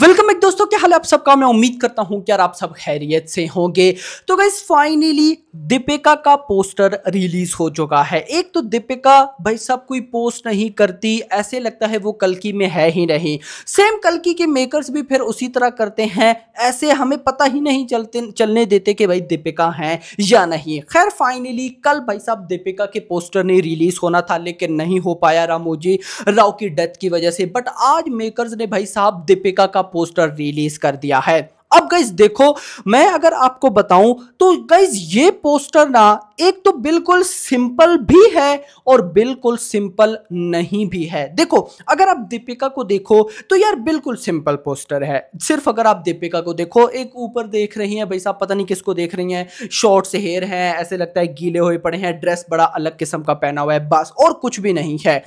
welcome एक दोस्तों क्या हाल है आप सबका मैं उम्मीद करता हूं कि यार आप सब खैरियत से होंगे तो गाइज फाइनली दीपिका का पोस्टर रिलीज हो चुका है एक तो दीपिका भाई सब कोई पोस्ट नहीं करती ऐसे लगता है वो कलकी में है ही नहीं सेम कलकी के मेकर्स भी फिर उसी तरह करते हैं ऐसे हमें पता ही नहीं चलते चलने देते कि भाई दीपिका हैं या नहीं खैर फाइनली कल भाई साहब दीपिका के पोस्टर ने रिलीज होना था लेकिन नहीं हो पाया रामोजी राव की डेथ की वजह से बट आज मेकर्स ने भाई साहब दीपिका अनुष्का का पोस्टर रिलीज कर दिया है अब गाइज देखो मैं अगर आपको बताऊं तो गाइज ये पोस्टर ना एक तो बिल्कुल सिंपल भी है और बिल्कुल सिंपल नहीं भी है देखो अगर आप दीपिका को देखो तो यार बिल्कुल सिंपल पोस्टर है सिर्फ अगर आप दीपिका को देखो एक ऊपर देख रही हैं भाई साहब पता नहीं किसको देख रही हैं शॉर्ट्स हेयर हैं ऐसे लगता है गीले हुए पड़े हैं ड्रेस बड़ा अलग किस्म का पहना हुआ है बस और कुछ भी नहीं है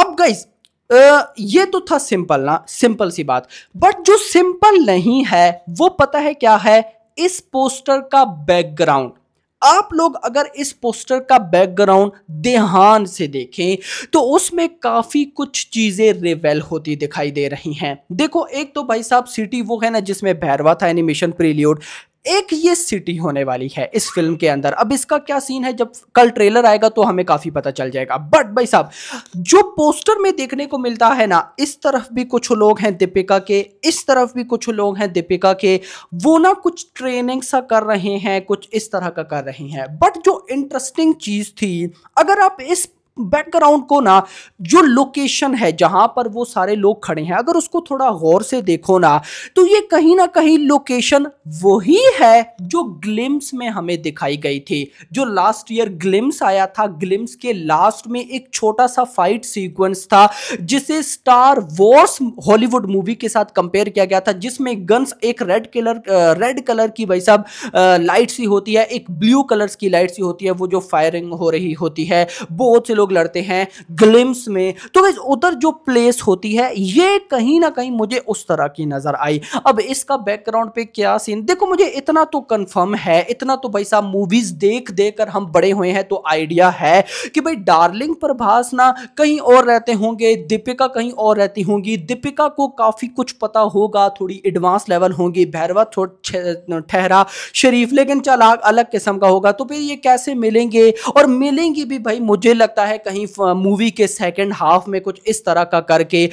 अब गाइज ये तो था सिंपल ना सिंपल सी बात बट जो सिंपल नहीं है वो पता है क्या है इस पोस्टर का बैकग्राउंड आप लोग अगर इस पोस्टर का बैकग्राउंड देहान से देखें तो उसमें काफ़ी कुछ चीज़ें रिवेल होती दिखाई दे रही हैं देखो एक तो भाई साहब सिटी वो है ना जिसमें भैरवा था एनिमेशन प्रीलियोड एक ये सिटी होने वाली है इस फिल्म के अंदर अब इसका क्या सीन है जब कल ट्रेलर आएगा तो हमें काफ़ी पता चल जाएगा बट भाई साहब जो पोस्टर में देखने को मिलता है ना इस तरफ भी कुछ लोग हैं दीपिका के इस तरफ भी कुछ लोग हैं दीपिका के वो ना कुछ ट्रेनिंग सा कर रहे हैं कुछ इस तरह का कर रहे हैं बट जो इंटरेस्टिंग चीज़ थी अगर आप इस बैकग्राउंड को ना जो लोकेशन है जहां पर वो सारे लोग खड़े हैं अगर उसको थोड़ा गौर से देखो ना तो ये कहीं ना कहीं लोकेशन वही है जो ग्लिम्स में हमें दिखाई गई थी जो लास्ट ईयर ग्लिम्स आया था ग्लिम्स के लास्ट में एक छोटा सा फाइट सीक्वेंस था जिसे स्टार वॉर्स हॉलीवुड मूवी के साथ कंपेयर किया गया था जिसमें गन्स एक रेड कलर रेड कलर की भाई साहब लाइट सी होती है एक ब्लू कलर की लाइट सी होती है वो जो फायरिंग हो रही होती है बहुत से लोग लोग लड़ते हैं ग्लिम्स में तो वैसे उधर जो प्लेस होती है ये कहीं ना कहीं मुझे उस तरह की नज़र आई अब इसका बैकग्राउंड पे क्या सीन देखो मुझे इतना तो कंफर्म है इतना तो भाई साहब मूवीज़ देख देख कर हम बड़े हुए हैं तो आइडिया है कि भाई डार्लिंग प्रभास ना कहीं और रहते होंगे दीपिका कहीं और रहती होंगी दीपिका को काफ़ी कुछ पता होगा थोड़ी एडवांस लेवल होंगी भैरवा ठहरा शरीफ लेकिन चल अलग किस्म का होगा तो फिर ये कैसे मिलेंगे और मिलेंगी भी भाई मुझे लगता है है कहीं मूवी के सेकेंड हाफ में कुछ इस तरह का करके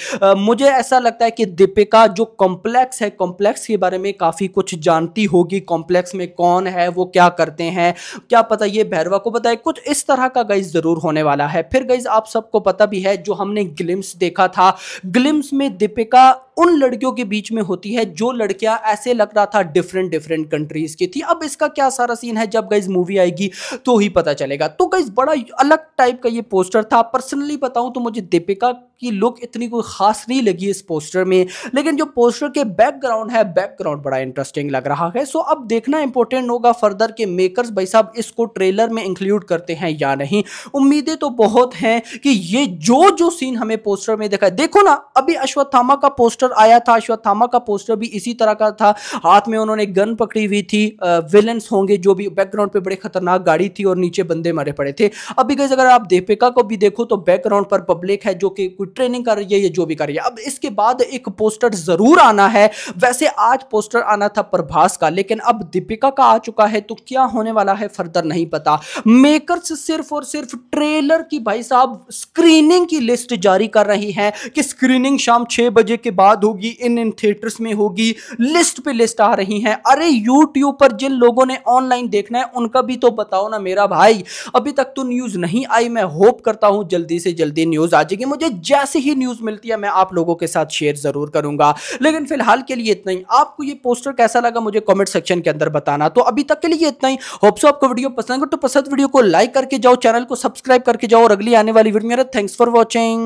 मुझे ऐसा लगता है कि दीपिका जो कॉम्प्लेक्स है कॉम्प्लेक्स के बारे में काफ़ी कुछ जानती होगी कॉम्प्लेक्स में कौन है वो क्या करते हैं क्या पता ये भैरवा को पता है कुछ इस तरह का गाइज ज़रूर होने वाला है फिर गाइज आप सबको पता भी है जो हमने ग्लिम्स देखा था ग्लिम्स में दीपिका उन लड़कियों के बीच में होती है जो लड़कियां ऐसे लग रहा था डिफरेंट डिफरेंट कंट्रीज की थी अब इसका क्या सारा सीन है जब गाइज मूवी आएगी तो ही पता चलेगा तो गाइज बड़ा अलग टाइप का ये पोस्टर था पर्सनली बताऊं तो मुझे दीपिका की लुक इतनी कोई खास नहीं लगी इस पोस्टर में लेकिन जो पोस्टर के बैकग्राउंड है बैकग्राउंड बड़ा इंटरेस्टिंग लग रहा है सो अब देखना इंपॉर्टेंट होगा फर्दर के मेकर्स भाई साहब इसको ट्रेलर में इंक्लूड करते हैं या नहीं उम्मीदें तो बहुत हैं कि ये जो जो सीन हमें पोस्टर में है देखो ना अभी अश्वत्थामा का पोस्टर पोस्टर आया था अश्वत्थामा का पोस्टर भी इसी तरह का था हाथ में उन्होंने गन पकड़ी हुई थी विलन्स होंगे जो भी बैकग्राउंड पे बड़े खतरनाक गाड़ी थी और नीचे बंदे मारे पड़े थे अभी गई अगर आप दीपिका को भी देखो तो बैकग्राउंड पर पब्लिक है जो कि कोई ट्रेनिंग कर रही है या जो भी कर रही है अब इसके बाद एक पोस्टर जरूर आना है वैसे आज पोस्टर आना था प्रभास का लेकिन अब दीपिका का आ चुका है तो क्या होने वाला है फर्दर नहीं पता मेकर सिर्फ और सिर्फ ट्रेलर की भाई साहब स्क्रीनिंग की लिस्ट जारी कर रही है कि स्क्रीनिंग शाम छह बजे के बाद बाद होगी इन इन थिएटर्स में होगी लिस्ट पे लिस्ट आ रही हैं अरे यूट्यूब पर जिन लोगों ने ऑनलाइन देखना है उनका भी तो बताओ ना मेरा भाई अभी तक तो न्यूज़ नहीं आई मैं होप करता हूं जल्दी से जल्दी न्यूज़ आ जाएगी मुझे जैसे ही न्यूज़ मिलती है मैं आप लोगों के साथ शेयर ज़रूर करूंगा लेकिन फिलहाल के लिए इतना ही आपको ये पोस्टर कैसा लगा मुझे कॉमेंट सेक्शन के अंदर बताना तो अभी तक के लिए इतना ही होप्सो आपको वीडियो पसंद तो पसंद वीडियो को लाइक करके जाओ चैनल को सब्सक्राइब करके जाओ और अगली आने वाली वीडियो मेरा थैंक्स फॉर वॉचिंग